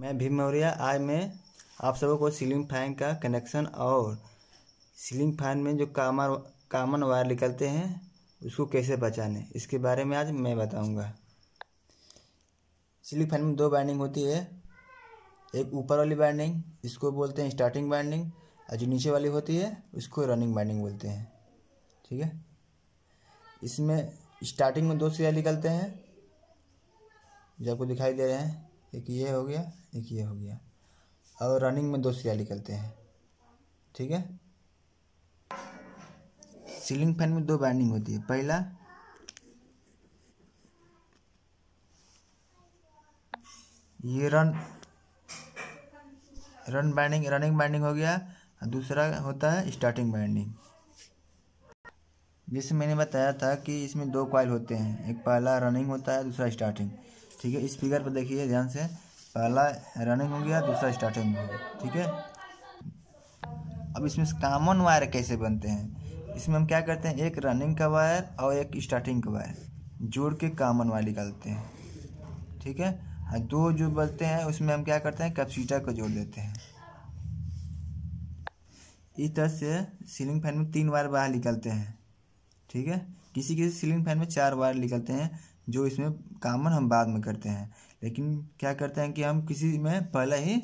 मैं भीम मौर्या आज मैं आप सबों को सीलिंग फैन का कनेक्शन और सीलिंग फैन में जो कामर कामन वायर निकलते हैं उसको कैसे बचाने इसके बारे में आज मैं बताऊंगा सीलिंग फैन में दो बाइंडिंग होती है एक ऊपर वाली बाइंडिंग इसको बोलते हैं स्टार्टिंग बाइंडिंग और जो नीचे वाली होती है उसको रनिंग बाइंडिंग बोलते हैं ठीक है इसमें स्टार्टिंग में दो सिरियल निकलते हैं जो आपको दिखाई दे रहे हैं एक ये हो गया एक ये हो गया और रनिंग में दो सिया निकलते हैं ठीक है सीलिंग फैन में दो बाइंडिंग होती है पहला ये run run winding running winding हो गया दूसरा होता है स्टार्टिंग बाइंडिंग जैसे मैंने बताया था कि इसमें दो कॉइल होते हैं एक पहला रनिंग होता है दूसरा स्टार्टिंग ठीक है इस फिगर पर देखिए ध्यान से पहला रनिंग हो गया दूसरा स्टार्टिंग हो गया ठीक है अब इसमें कॉमन वायर कैसे बनते हैं इसमें हम क्या करते हैं एक रनिंग का वायर और एक स्टार्टिंग का वायर जोड़ के कॉमन वायर निकालते हैं ठीक है और हाँ, दो जो बचते हैं उसमें हम क्या करते हैं कैप्सीटर को जोड़ देते हैं इस तरह से सीलिंग फैन में तीन वायर बाहर निकलते हैं ठीक है किसी किसी सीलिंग फैन में चार वायर निकलते हैं जो इसमें कामन हम बाद में करते हैं लेकिन क्या करते हैं कि हम किसी में पहले ही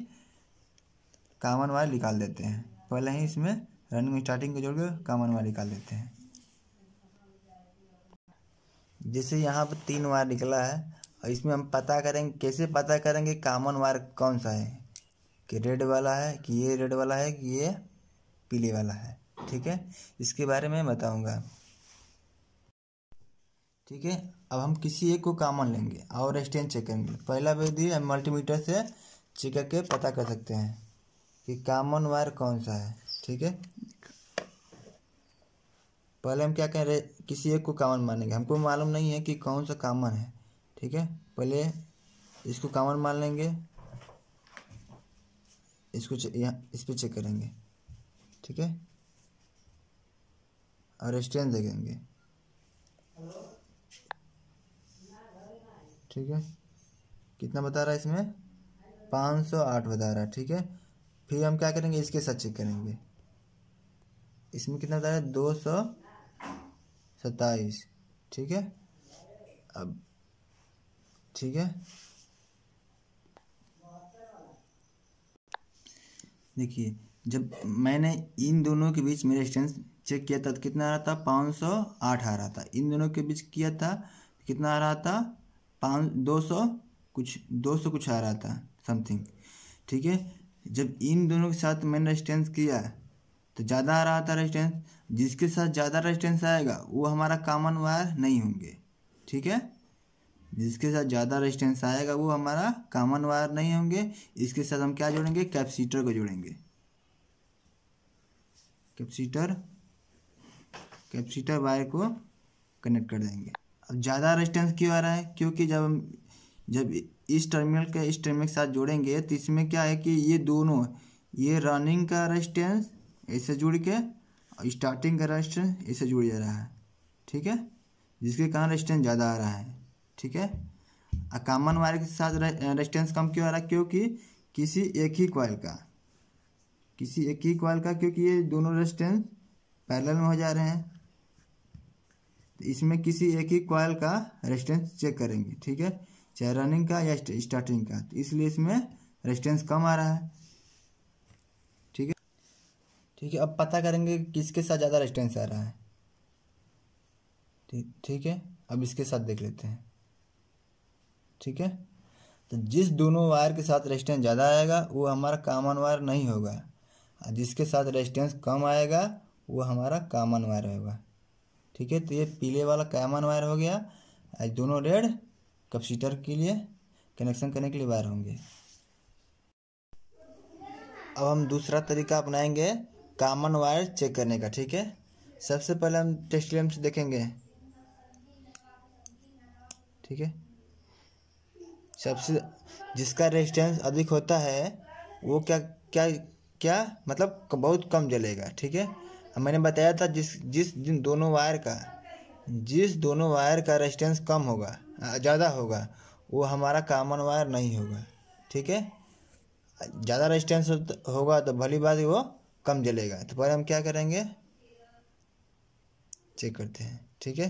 कामन वाले निकाल देते हैं पहले ही इसमें रनिंग स्टार्टिंग को जोड़ कर कामन वाले निकाल देते हैं जैसे यहाँ पर तीन वार निकला है और इसमें हम पता करेंगे कैसे पता करेंगे कामन वार कौन सा है कि रेड वाला है कि ये रेड वाला है कि ये पीले वाला है ठीक है इसके बारे में बताऊंगा ठीक है अब हम किसी एक को कामन लेंगे और रेस्टेंस चेक करेंगे पहला विधि हम मल्टीमीटर से चेक करके पता कर सकते हैं कि कामन वायर कौन सा है ठीक है पहले हम क्या कहें किसी एक को कामन मानेंगे हमको मालूम नहीं है कि कौन सा कामन है ठीक है पहले इसको कामन मान लेंगे इसको यहाँ इस पर चेक करेंगे ठीक है और रेस्टेंस देखेंगे ठीक है कितना बता रहा है इसमें पाँच सौ आठ बता रहा है ठीक है फिर हम क्या करेंगे इसके साथ चेक करेंगे इसमें कितना बता रहा है दो सौ सत्ताईस ठीक है अब ठीक है देखिए जब मैंने इन दोनों के बीच मेरा स्टेंस चेक किया था तो कितना आ रहा था पाँच सौ आठ आ रहा था इन दोनों के बीच किया था कितना आ रहा था पाँच दो सौ कुछ दो सौ कुछ आ रहा था समथिंग ठीक है जब इन दोनों के साथ मैंने रेजिस्टेंस किया तो ज़्यादा आ रहा था रेजिस्टेंस जिसके साथ ज़्यादा रेजिस्टेंस आएगा वो हमारा कॉमन वायर नहीं होंगे ठीक है जिसके साथ ज़्यादा रेजिस्टेंस आएगा वो हमारा कॉमन वायर नहीं होंगे इसके साथ हम क्या जोड़ेंगे कैपेसिटर को जोड़ेंगे कैपेसिटर कैपेसिटर वायर को कनेक्ट कर देंगे अब ज़्यादा रेजिस्टेंस क्यों आ रहा है क्योंकि जब हम जब इस टर्मिनल का इस टर्मिनल के साथ जोड़ेंगे तो इसमें क्या है कि ये दोनों ये रनिंग का रेजिस्टेंस ऐसे जुड़ के और स्टार्टिंग का रेजिस्टेंस ऐसे जुड़ जा रहा है ठीक है जिसके कारण रेजिस्टेंस ज़्यादा आ रहा है ठीक है कॉमन वायर के साथ रेजिस्टेंस कम क्यों आ रहा है क्योंकि किसी एक ही कॉयल का किसी एक ही कॉयल का क्योंकि ये दोनों रेजिस्टेंस पैरेलल में हो जा रहे हैं इसमें किसी एक ही कॉयल का रेजिस्टेंस चेक करेंगे ठीक है चाहे रनिंग का या स्टार्टिंग का तो इसलिए इसमें रेजिस्टेंस कम आ रहा है ठीक है ठीक है अब पता करेंगे किसके साथ ज़्यादा रेजिस्टेंस आ रहा है ठीक ठीक है अब इसके साथ देख लेते हैं ठीक है तो जिस दोनों वायर के साथ रेजिस्टेंस ज़्यादा आएगा वो हमारा कामन वायर नहीं होगा और जिसके साथ रेजिस्टेंस कम आएगा वो हमारा कामन वायर होगा ठीक है तो ये पीले वाला कॉमन वायर हो गया दोनों रेड कैपेसिटर के लिए कनेक्शन करने के लिए वायर होंगे अब हम दूसरा तरीका अपनाएंगे कामन वायर चेक करने का ठीक है सबसे पहले हम टेस्ट लैम्प से देखेंगे ठीक है सबसे जिसका रेजिस्टेंस अधिक होता है वो क्या क्या क्या मतलब बहुत कम जलेगा ठीक है मैंने बताया था जिस जिस दिन दोनों वायर का जिस दोनों वायर का रेजिस्टेंस कम होगा ज़्यादा होगा वो हमारा कॉमन वायर नहीं होगा ठीक है ज़्यादा रेजिस्टेंस होगा तो भली बात वो कम जलेगा तो पहले हम क्या करेंगे चेक करते हैं ठीक है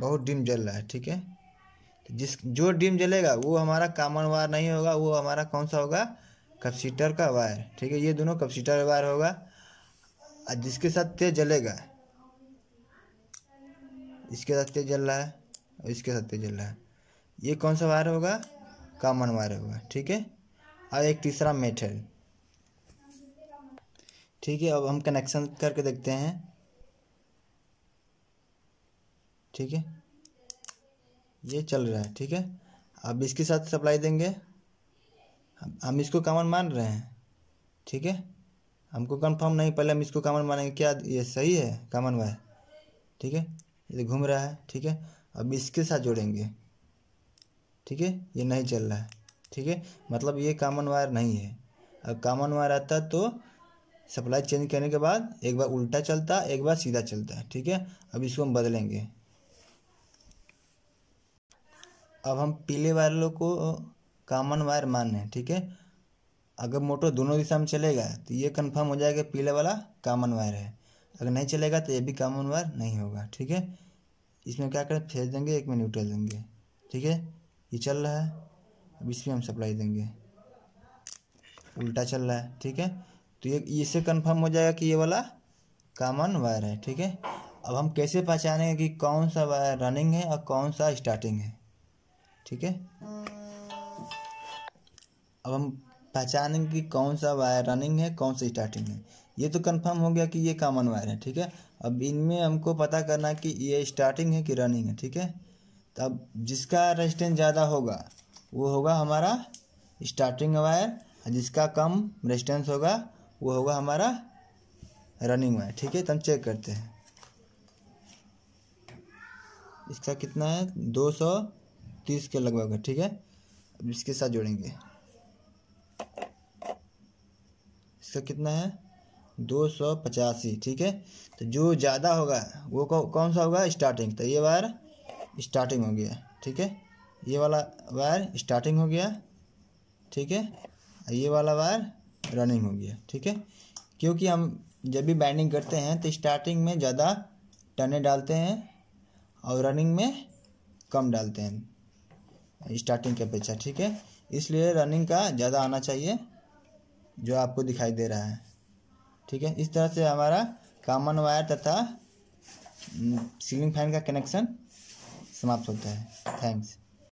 बहुत डिम जल रहा है ठीक है तो जिस जो डिम जलेगा वो हमारा कॉमन वायर नहीं होगा वो हमारा कौन सा होगा कैपेसिटर का वायर ठीक है ये दोनों कैपेसिटर वायर होगा जिसके साथ तेज जलेगा इसके साथ तेज जल रहा है और इसके साथ तेज जल रहा है ये कौन सा वायर होगा कॉमन वायर होगा ठीक है और एक तीसरा मेटल ठीक है अब हम कनेक्शन करके देखते हैं ठीक है ये चल रहा है ठीक है अब इसके साथ सप्लाई देंगे हम इसको कॉमन मान रहे हैं ठीक है हमको कंफर्म नहीं पहले हम इसको कॉमन मानेंगे क्या ये सही है कॉमन वायर ठीक है ये घूम रहा है ठीक है अब इसके साथ जोड़ेंगे ठीक है ये नहीं चल रहा है ठीक है मतलब ये कॉमन वायर नहीं है अब कॉमन वायर आता तो सप्लाई चेंज करने के बाद एक बार उल्टा चलता एक बार सीधा चलता है ठीक है अब इसको हम बदलेंगे अब हम पीले वायरों को कॉमन वायर मान है ठीक है अगर मोटर दोनों दिशा में चलेगा तो ये कन्फर्म हो जाएगा पीला वाला कॉमन वायर है अगर नहीं चलेगा तो ये भी कॉमन वायर नहीं होगा ठीक है इसमें क्या करें फेज देंगे एक में न्यूट्रल देंगे ठीक है ये चल रहा है अब इसमें हम सप्लाई देंगे उल्टा चल रहा है ठीक है तो ये इससे कन्फर्म हो जाएगा कि ये वाला कॉमन वायर है ठीक है अब हम कैसे पहचानेंगे कि कौन सा वायर रनिंग है और कौन सा स्टार्टिंग है ठीक है अब हम पहचानेंगे कि कौन सा वायर रनिंग है कौन सा स्टार्टिंग है ये तो कंफर्म हो गया कि ये कॉमन वायर है ठीक है अब इनमें हमको पता करना कि ये स्टार्टिंग है कि रनिंग है ठीक है तो अब जिसका रेजिस्टेंस ज़्यादा होगा वो होगा हमारा स्टार्टिंग वायर जिसका कम रेजिस्टेंस होगा वो होगा हमारा रनिंग वायर ठीक है तो हम चेक करते हैं इसका कितना है दो सौ तीस के लगभग है ठीक है अब इसके साथ जोड़ेंगे इसका कितना है दो सौ पचासी ठीक है तो जो ज़्यादा होगा वो कौन सा होगा स्टार्टिंग तो ये वायर स्टार्टिंग हो गया ठीक है ये वाला वायर स्टार्टिंग हो गया ठीक है ये वाला वायर रनिंग हो गया ठीक है क्योंकि हम जब भी बाइंडिंग करते हैं तो स्टार्टिंग में ज़्यादा टने डालते हैं और रनिंग में कम डालते हैं स्टार्टिंग के अपेक्षा ठीक है इसलिए रनिंग का ज़्यादा आना चाहिए जो आपको दिखाई दे रहा है ठीक है इस तरह से हमारा कामन वायर तथा सीलिंग हम्म, फैन का कनेक्शन समाप्त होता है थैंक्स